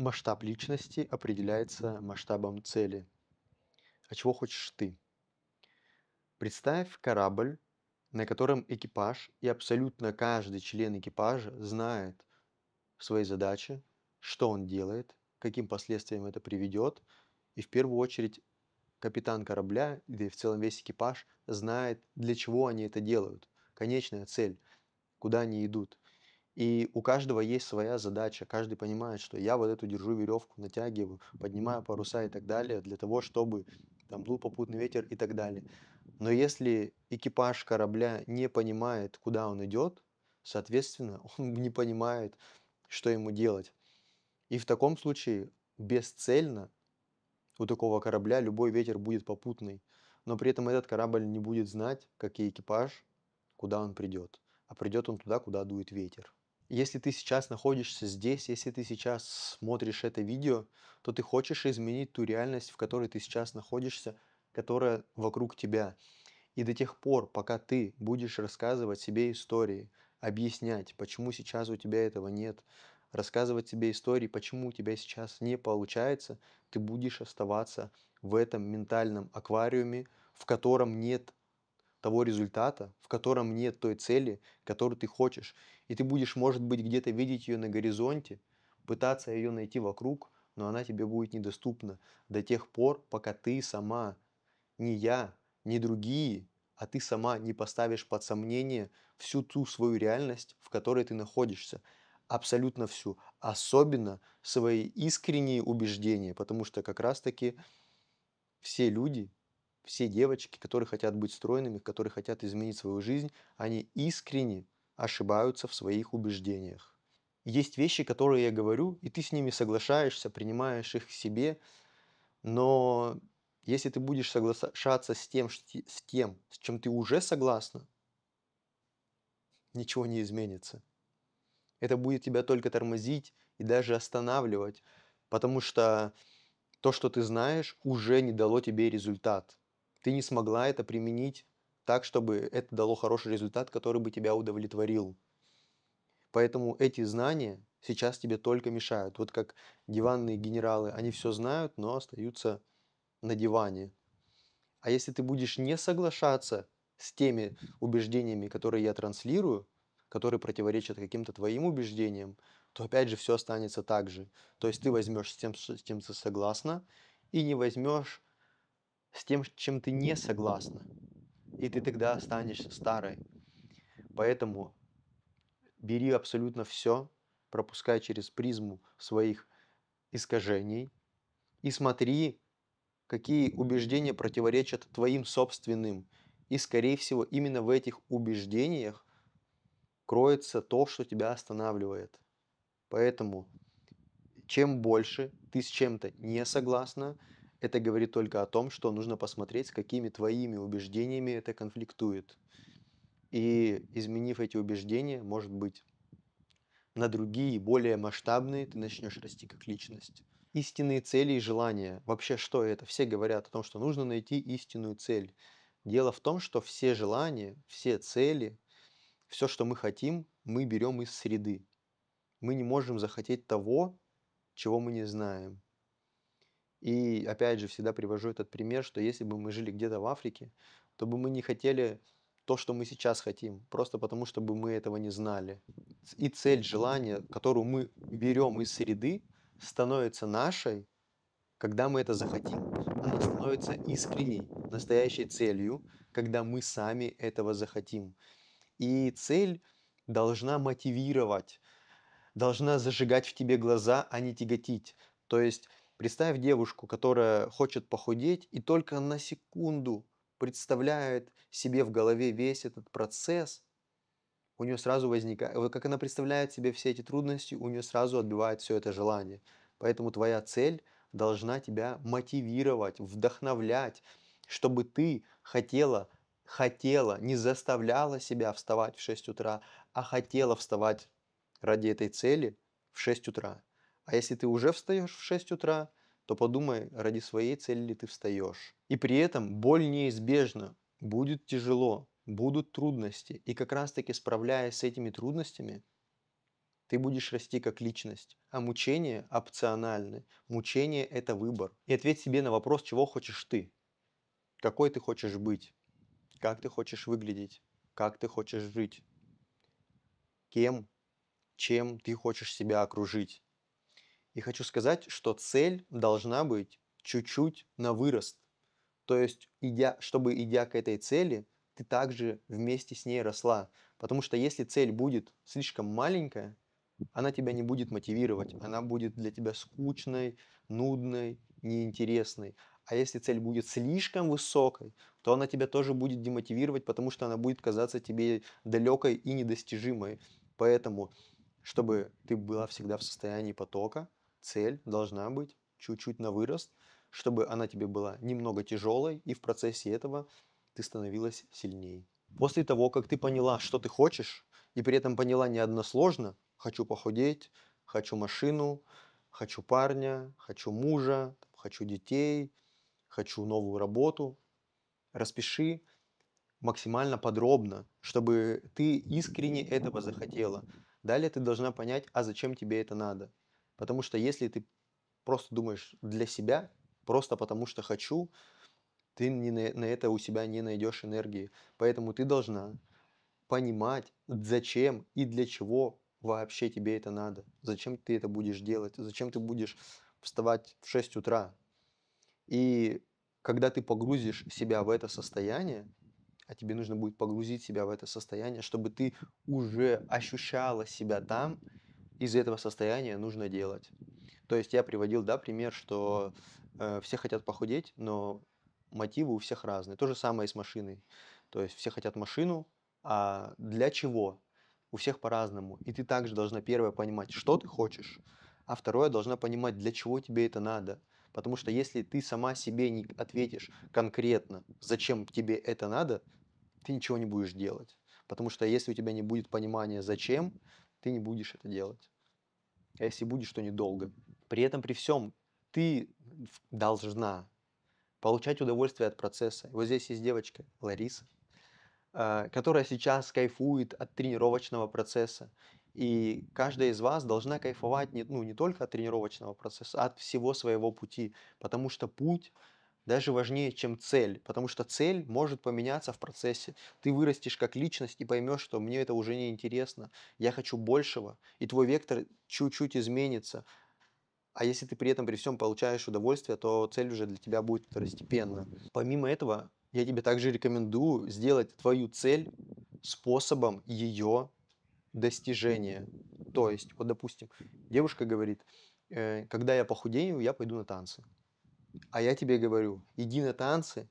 Масштаб личности определяется масштабом цели. А чего хочешь ты? Представь корабль, на котором экипаж и абсолютно каждый член экипажа знает свои задачи, что он делает, каким последствиям это приведет. И в первую очередь капитан корабля, да и в целом весь экипаж знает, для чего они это делают, конечная цель, куда они идут. И у каждого есть своя задача, каждый понимает, что я вот эту держу веревку, натягиваю, поднимаю паруса и так далее, для того, чтобы там был попутный ветер и так далее. Но если экипаж корабля не понимает, куда он идет, соответственно, он не понимает, что ему делать. И в таком случае бесцельно у такого корабля любой ветер будет попутный, но при этом этот корабль не будет знать, как и экипаж, куда он придет, а придет он туда, куда дует ветер. Если ты сейчас находишься здесь, если ты сейчас смотришь это видео, то ты хочешь изменить ту реальность, в которой ты сейчас находишься, которая вокруг тебя. И до тех пор, пока ты будешь рассказывать себе истории, объяснять, почему сейчас у тебя этого нет, рассказывать себе истории, почему у тебя сейчас не получается, ты будешь оставаться в этом ментальном аквариуме, в котором нет того результата, в котором нет той цели, которую ты хочешь. И ты будешь, может быть, где-то видеть ее на горизонте, пытаться ее найти вокруг, но она тебе будет недоступна до тех пор, пока ты сама, не я, не другие, а ты сама не поставишь под сомнение всю ту свою реальность, в которой ты находишься. Абсолютно всю. Особенно свои искренние убеждения, потому что как раз-таки все люди все девочки, которые хотят быть стройными, которые хотят изменить свою жизнь, они искренне ошибаются в своих убеждениях. Есть вещи, которые я говорю, и ты с ними соглашаешься, принимаешь их к себе, но если ты будешь соглашаться с тем, с тем, с чем ты уже согласна, ничего не изменится. Это будет тебя только тормозить и даже останавливать, потому что то, что ты знаешь, уже не дало тебе результат ты не смогла это применить так, чтобы это дало хороший результат, который бы тебя удовлетворил. Поэтому эти знания сейчас тебе только мешают. Вот как диванные генералы, они все знают, но остаются на диване. А если ты будешь не соглашаться с теми убеждениями, которые я транслирую, которые противоречат каким-то твоим убеждениям, то опять же все останется так же. То есть ты возьмешь с тем, с тем согласна и не возьмешь с тем, чем ты не согласна. И ты тогда останешься старой. Поэтому бери абсолютно все, пропускай через призму своих искажений и смотри, какие убеждения противоречат твоим собственным. И, скорее всего, именно в этих убеждениях кроется то, что тебя останавливает. Поэтому чем больше ты с чем-то не согласна, это говорит только о том, что нужно посмотреть, с какими твоими убеждениями это конфликтует. И изменив эти убеждения, может быть, на другие, более масштабные, ты начнешь расти как личность. Истинные цели и желания. Вообще, что это? Все говорят о том, что нужно найти истинную цель. Дело в том, что все желания, все цели, все, что мы хотим, мы берем из среды. Мы не можем захотеть того, чего мы не знаем. И опять же, всегда привожу этот пример, что если бы мы жили где-то в Африке, то бы мы не хотели то, что мы сейчас хотим, просто потому, чтобы мы этого не знали. И цель, желание, которую мы берем из среды, становится нашей, когда мы это захотим. Она становится искренней, настоящей целью, когда мы сами этого захотим. И цель должна мотивировать, должна зажигать в тебе глаза, а не тяготить. То есть Представь девушку, которая хочет похудеть и только на секунду представляет себе в голове весь этот процесс, у нее сразу возникает, как она представляет себе все эти трудности, у нее сразу отбивает все это желание. Поэтому твоя цель должна тебя мотивировать, вдохновлять, чтобы ты хотела, хотела, не заставляла себя вставать в 6 утра, а хотела вставать ради этой цели в 6 утра. А если ты уже встаешь в 6 утра, то подумай, ради своей цели ли ты встаешь. И при этом боль неизбежна, будет тяжело, будут трудности. И как раз-таки справляясь с этими трудностями, ты будешь расти как личность. А мучение опциональны. Мучение – это выбор. И ответь себе на вопрос, чего хочешь ты. Какой ты хочешь быть. Как ты хочешь выглядеть. Как ты хочешь жить. Кем, чем ты хочешь себя окружить. И хочу сказать, что цель должна быть чуть-чуть на вырост. То есть, идя, чтобы идя к этой цели, ты также вместе с ней росла. Потому что если цель будет слишком маленькая, она тебя не будет мотивировать, она будет для тебя скучной, нудной, неинтересной. А если цель будет слишком высокой, то она тебя тоже будет демотивировать, потому что она будет казаться тебе далекой и недостижимой. Поэтому, чтобы ты была всегда в состоянии потока, цель должна быть чуть-чуть на вырост, чтобы она тебе была немного тяжелой, и в процессе этого ты становилась сильнее. После того, как ты поняла, что ты хочешь, и при этом поняла не односложно, хочу похудеть, хочу машину, хочу парня, хочу мужа, хочу детей, хочу новую работу, распиши максимально подробно, чтобы ты искренне этого захотела. Далее ты должна понять, а зачем тебе это надо. Потому что если ты просто думаешь для себя, просто потому что хочу, ты не на, на это у себя не найдешь энергии. Поэтому ты должна понимать, зачем и для чего вообще тебе это надо. Зачем ты это будешь делать? Зачем ты будешь вставать в 6 утра? И когда ты погрузишь себя в это состояние, а тебе нужно будет погрузить себя в это состояние, чтобы ты уже ощущала себя там из этого состояния нужно делать. То есть я приводил, да, пример, что э, все хотят похудеть, но мотивы у всех разные. То же самое и с машиной. То есть все хотят машину, а для чего? У всех по-разному. И ты также должна первое понимать, что ты хочешь, а второе должна понимать, для чего тебе это надо. Потому что если ты сама себе не ответишь конкретно, зачем тебе это надо, ты ничего не будешь делать. Потому что если у тебя не будет понимания, зачем, ты не будешь это делать а если будешь, то недолго. При этом, при всем, ты должна получать удовольствие от процесса. Вот здесь есть девочка Лариса, а, которая сейчас кайфует от тренировочного процесса. И каждая из вас должна кайфовать не, ну, не только от тренировочного процесса, а от всего своего пути. Потому что путь даже важнее, чем цель, потому что цель может поменяться в процессе. Ты вырастешь как личность и поймешь, что мне это уже не интересно, я хочу большего, и твой вектор чуть-чуть изменится. А если ты при этом при всем получаешь удовольствие, то цель уже для тебя будет второстепенна. Помимо этого, я тебе также рекомендую сделать твою цель способом ее достижения. То есть, вот допустим, девушка говорит, э, когда я похудею, я пойду на танцы. А я тебе говорю, иди на танцы,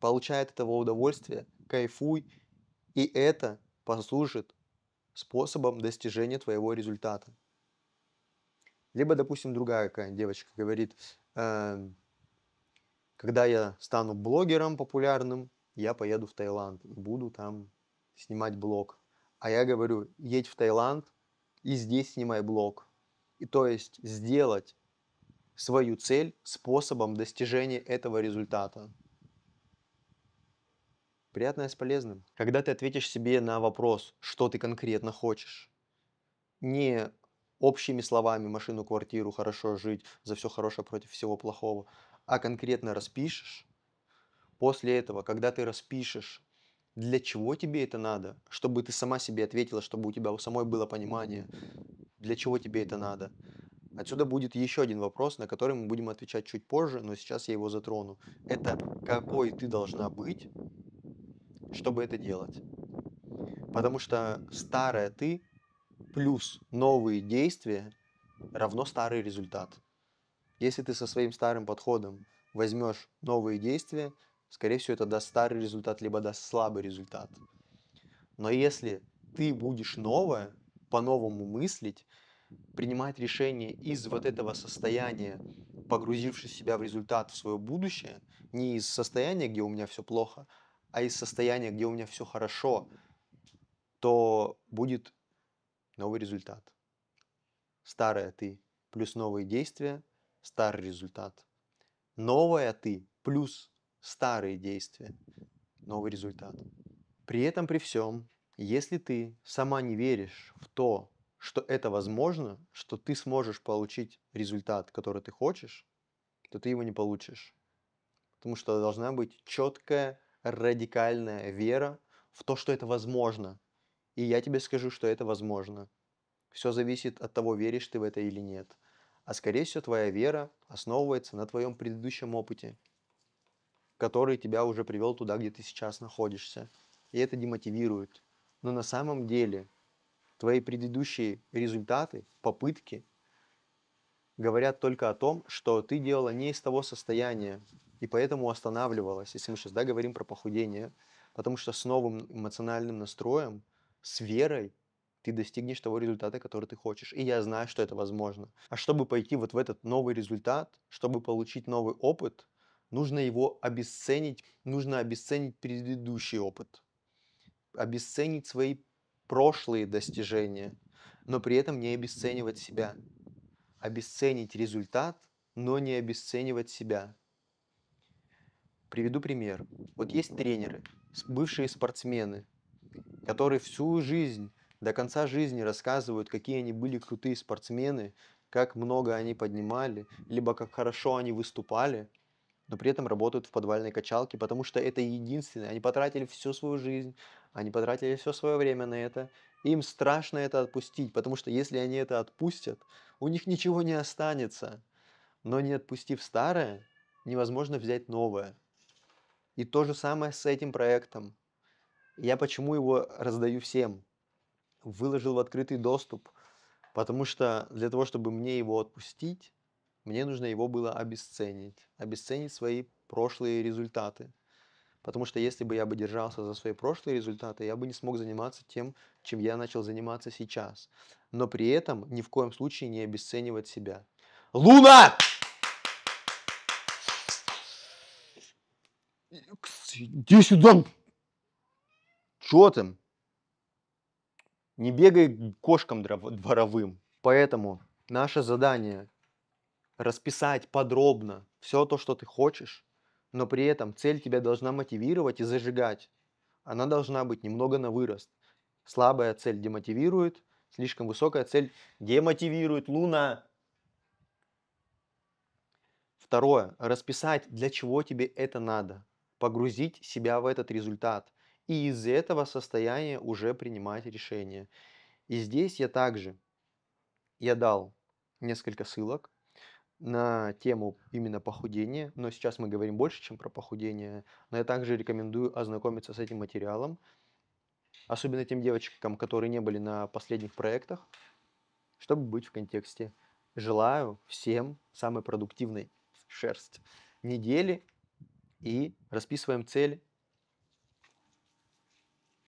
получай от этого удовольствие, кайфуй, и это послужит способом достижения твоего результата. Либо, допустим, другая какая-нибудь девочка говорит, э, когда я стану блогером популярным, я поеду в Таиланд и буду там снимать блог. А я говорю, едь в Таиланд и здесь снимай блог. И то есть сделать свою цель способом достижения этого результата. Приятное с полезным. Когда ты ответишь себе на вопрос, что ты конкретно хочешь, не общими словами машину, квартиру, хорошо жить, за все хорошее против всего плохого, а конкретно распишешь, после этого, когда ты распишешь, для чего тебе это надо, чтобы ты сама себе ответила, чтобы у тебя у самой было понимание, для чего тебе это надо, Отсюда будет еще один вопрос, на который мы будем отвечать чуть позже, но сейчас я его затрону. Это какой ты должна быть, чтобы это делать. Потому что старое ты плюс новые действия равно старый результат. Если ты со своим старым подходом возьмешь новые действия, скорее всего, это даст старый результат, либо даст слабый результат. Но если ты будешь новое, по-новому мыслить, принимать решения из вот этого состояния, погрузившись себя в результат, в свое будущее, не из состояния, где у меня все плохо, а из состояния, где у меня все хорошо, то будет новый результат. Старая ты плюс новые действия, старый результат. Новая ты плюс старые действия, новый результат. При этом, при всем, если ты сама не веришь в то, что это возможно, что ты сможешь получить результат, который ты хочешь, то ты его не получишь. Потому что должна быть четкая, радикальная вера в то, что это возможно. И я тебе скажу, что это возможно. Все зависит от того, веришь ты в это или нет. А скорее всего, твоя вера основывается на твоем предыдущем опыте, который тебя уже привел туда, где ты сейчас находишься. И это демотивирует. Но на самом деле Твои предыдущие результаты, попытки говорят только о том, что ты делала не из того состояния, и поэтому останавливалась, если мы сейчас да, говорим про похудение, потому что с новым эмоциональным настроем, с верой ты достигнешь того результата, который ты хочешь. И я знаю, что это возможно. А чтобы пойти вот в этот новый результат, чтобы получить новый опыт, нужно его обесценить, нужно обесценить предыдущий опыт, обесценить свои прошлые достижения, но при этом не обесценивать себя. Обесценить результат, но не обесценивать себя. Приведу пример. Вот есть тренеры, бывшие спортсмены, которые всю жизнь, до конца жизни рассказывают, какие они были крутые спортсмены, как много они поднимали, либо как хорошо они выступали, но при этом работают в подвальной качалке, потому что это единственное. Они потратили всю свою жизнь, они потратили все свое время на это. Им страшно это отпустить, потому что если они это отпустят, у них ничего не останется. Но не отпустив старое, невозможно взять новое. И то же самое с этим проектом. Я почему его раздаю всем? Выложил в открытый доступ, потому что для того, чтобы мне его отпустить, мне нужно его было обесценить. Обесценить свои прошлые результаты. Потому что если бы я бы держался за свои прошлые результаты, я бы не смог заниматься тем, чем я начал заниматься сейчас. Но при этом ни в коем случае не обесценивать себя. Луна! Иди сюда! Чё ты? Не бегай кошкам дворовым. Поэтому наше задание расписать подробно все то, что ты хочешь, но при этом цель тебя должна мотивировать и зажигать. Она должна быть немного на вырост. Слабая цель демотивирует, слишком высокая цель демотивирует. Луна! Второе. Расписать, для чего тебе это надо. Погрузить себя в этот результат. И из этого состояния уже принимать решение. И здесь я также, я дал несколько ссылок, на тему именно похудения, но сейчас мы говорим больше, чем про похудение, но я также рекомендую ознакомиться с этим материалом, особенно тем девочкам, которые не были на последних проектах, чтобы быть в контексте. Желаю всем самой продуктивной шерсть недели и расписываем цель